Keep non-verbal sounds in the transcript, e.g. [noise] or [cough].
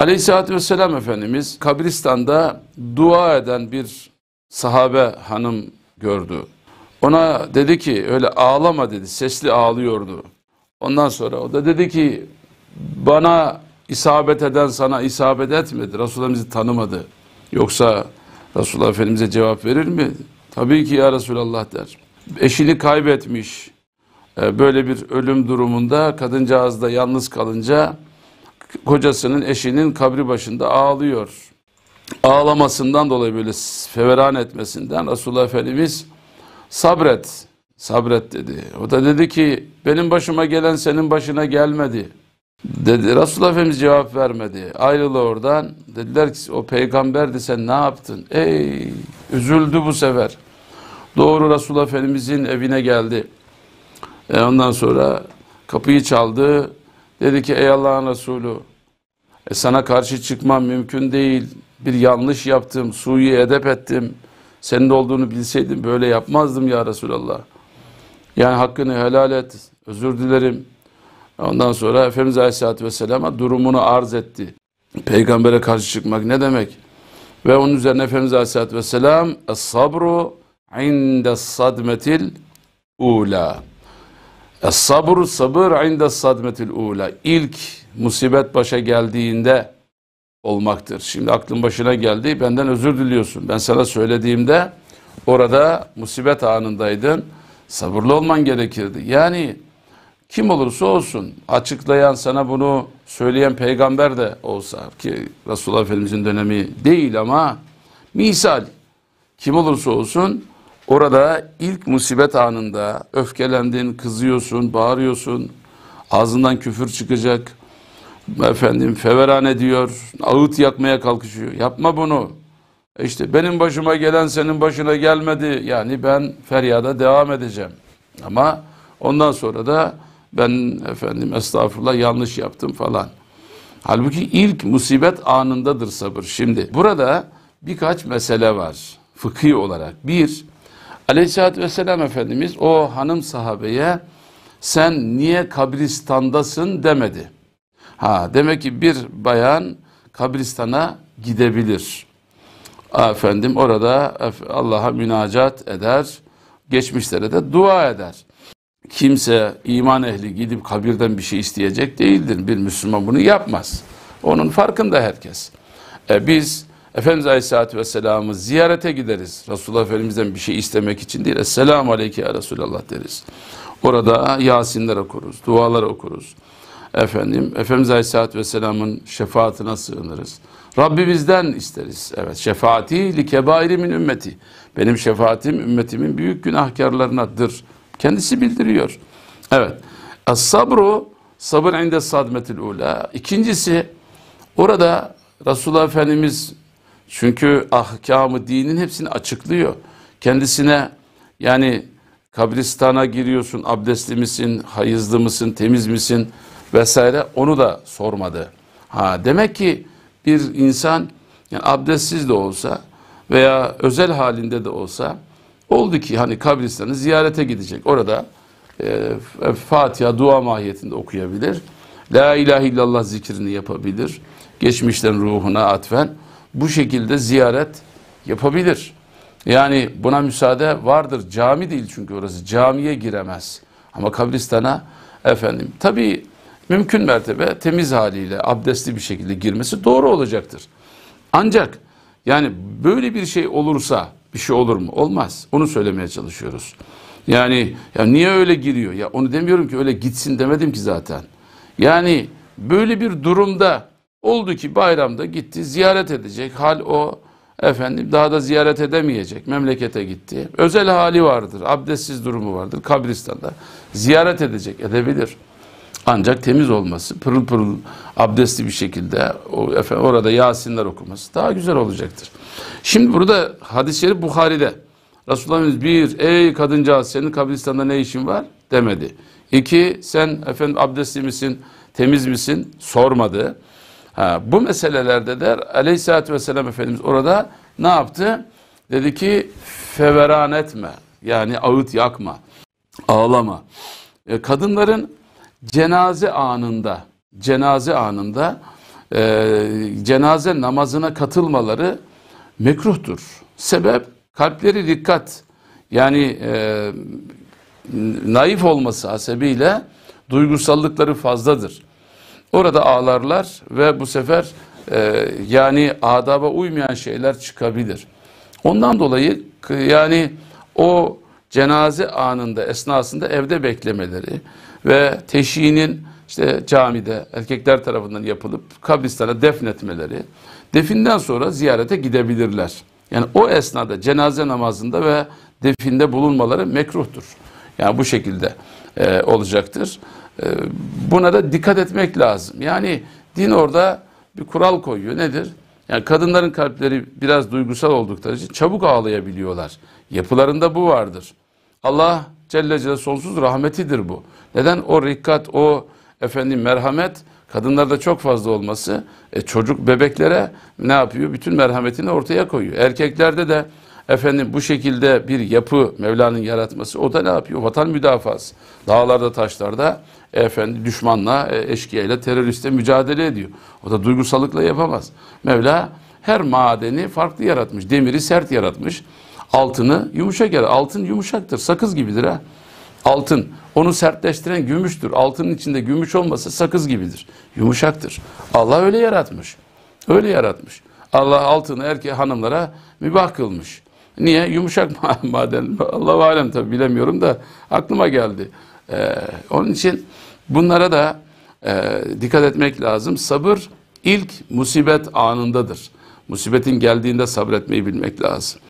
Aleyhisselatü Vesselam Efendimiz kabristanda dua eden bir sahabe hanım gördü. Ona dedi ki öyle ağlama dedi sesli ağlıyordu. Ondan sonra o da dedi ki bana isabet eden sana isabet etmedi. Resulullah bizi tanımadı. Yoksa Resulullah Efendimiz'e cevap verir mi? Tabii ki ya Resulallah der. Eşini kaybetmiş e, böyle bir ölüm durumunda kadıncağız da yalnız kalınca kocasının, eşinin kabri başında ağlıyor. Ağlamasından dolayı böyle feveran etmesinden Resulullah Efendimiz sabret, sabret dedi. O da dedi ki benim başıma gelen senin başına gelmedi. Dedi Resulullah Efendimiz cevap vermedi. Ayrılı oradan. Dediler ki o peygamberdi sen ne yaptın? Ey üzüldü bu sefer. Doğru Resulullah Efendimizin evine geldi. E ondan sonra kapıyı çaldı. Dedi ki ey Allah'ın Resulü e, sana karşı çıkmam mümkün değil. Bir yanlış yaptım, suyu edep ettim. Senin olduğunu bilseydim böyle yapmazdım ya Resulallah. Yani hakkını helal et, özür dilerim. Ondan sonra Efendimiz Aleyhisselatü Vesselam'a durumunu arz etti. Peygamber'e karşı çıkmak ne demek? Ve onun üzerine Efendimiz Aleyhisselatü Vesselam Es sabru inde sadmetil ula. Es sabr sabır inde sadmetil ula. İlk musibet başa geldiğinde olmaktır. Şimdi aklın başına geldi. Benden özür diliyorsun. Ben sana söylediğimde orada musibet anındaydın. Sabırlı olman gerekirdi. Yani kim olursa olsun açıklayan sana bunu söyleyen peygamber de olsa ki Resulullah Efendimizin dönemi değil ama misal kim olursa olsun Orada ilk musibet anında öfkelendin, kızıyorsun, bağırıyorsun. Ağzından küfür çıkacak. Efendim feverane diyor, ağıt yakmaya kalkışıyor. Yapma bunu. E işte benim başıma gelen senin başına gelmedi. Yani ben feryada devam edeceğim. Ama ondan sonra da ben efendim estağfurullah yanlış yaptım falan. Halbuki ilk musibet anındadır sabır. Şimdi burada birkaç mesele var fıkhi olarak. Bir, Aleyhisselatü Vesselam Efendimiz o hanım sahabeye sen niye kabristandasın demedi. Ha demek ki bir bayan kabristana gidebilir. Efendim orada Allah'a münacat eder, geçmişlere de dua eder. Kimse iman ehli gidip kabirden bir şey isteyecek değildir. Bir Müslüman bunu yapmaz. Onun farkında herkes. E biz Efendimiz Aleyhisselatü Vesselam'ı ziyarete gideriz. Resulullah Efendimiz'den bir şey istemek için değil. Esselamu Aleyke ya Resulallah deriz. Orada Yasinler okuruz, dualar okuruz. Efendim, Efendimiz Aleyhisselatü Vesselam'ın şefaatine sığınırız. Rabbi bizden isteriz. Evet, şefaati li kebairimin ümmeti. Benim şefaatim ümmetimin büyük günahkarlarınadır. Kendisi bildiriyor. Evet, as sabru sabır inde sadmetil ula. İkincisi, orada Resulullah Efendimiz çünkü ahkamı dinin hepsini açıklıyor. Kendisine yani kabristana giriyorsun, abdestli misin, hayızlı mısın, temiz misin vesaire onu da sormadı. Ha demek ki bir insan yani abdestsiz de olsa veya özel halinde de olsa oldu ki hani kabristanı ziyarete gidecek. Orada e, Fatiha dua mahiyetinde okuyabilir. La ilahe illallah zikrini yapabilir. Geçmişten ruhuna atfen bu şekilde ziyaret yapabilir. Yani buna müsaade vardır. Cami değil çünkü orası. Camiye giremez. Ama kabristana efendim tabii mümkün mertebe temiz haliyle abdestli bir şekilde girmesi doğru olacaktır. Ancak yani böyle bir şey olursa bir şey olur mu? Olmaz. Onu söylemeye çalışıyoruz. Yani ya niye öyle giriyor? Ya onu demiyorum ki öyle gitsin demedim ki zaten. Yani böyle bir durumda Oldu ki bayramda gitti ziyaret edecek. Hal o efendim daha da ziyaret edemeyecek. Memlekete gitti. Özel hali vardır. Abdestsiz durumu vardır. Kabristan'da ziyaret edecek. Edebilir. Ancak temiz olması, pırıl pırıl abdestli bir şekilde o, efendim, orada Yasinler okuması daha güzel olacaktır. Şimdi burada hadis-i şerif Bukhari'de. Resulullah'ımız bir, ey kadıncağız senin kabristanda ne işin var demedi. İki, sen efendim abdestli misin, temiz misin sormadı. Ha, bu meselelerde der aleyhissalatü vesselam Efendimiz orada ne yaptı? Dedi ki feveran etme yani ağıt yakma, ağlama. E, kadınların cenaze anında, cenaze anında e, cenaze namazına katılmaları mekruhtur. Sebep kalpleri dikkat yani e, naif olması hasebiyle duygusallıkları fazladır. Orada ağlarlar ve bu sefer e, yani adaba uymayan şeyler çıkabilir. Ondan dolayı yani o cenaze anında esnasında evde beklemeleri ve teşhiğinin işte camide erkekler tarafından yapılıp kabristana defnetmeleri definden sonra ziyarete gidebilirler. Yani o esnada cenaze namazında ve definde bulunmaları mekruhtur. Yani bu şekilde e, olacaktır. Ee, buna da dikkat etmek lazım. Yani din orada bir kural koyuyor. Nedir? Yani kadınların kalpleri biraz duygusal oldukları için çabuk ağlayabiliyorlar. Yapılarında bu vardır. Allah Celle Celle sonsuz rahmetidir bu. Neden? O rikkat, o efendim merhamet kadınlarda çok fazla olması e, çocuk bebeklere ne yapıyor? Bütün merhametini ortaya koyuyor. Erkeklerde de efendim bu şekilde bir yapı Mevla'nın yaratması o da ne yapıyor? Vatan müdafası. Dağlarda taşlarda efendi düşmanla, e, eşkıyayla, teröristle mücadele ediyor. O da duygusallıkla yapamaz. Mevla her madeni farklı yaratmış. Demiri sert yaratmış. Altını yumuşak yaratmış. Altın yumuşaktır. Sakız gibidir ha. Altın. Onu sertleştiren gümüştür. Altının içinde gümüş olmasa sakız gibidir. Yumuşaktır. Allah öyle yaratmış. Öyle yaratmış. Allah altını erkeğe hanımlara mübah kılmış. Niye? Yumuşak [laughs] maden. Allah alem tabi bilemiyorum da aklıma geldi. E, onun için bunlara da e, dikkat etmek lazım. Sabır ilk musibet anındadır. Musibetin geldiğinde sabretmeyi bilmek lazım.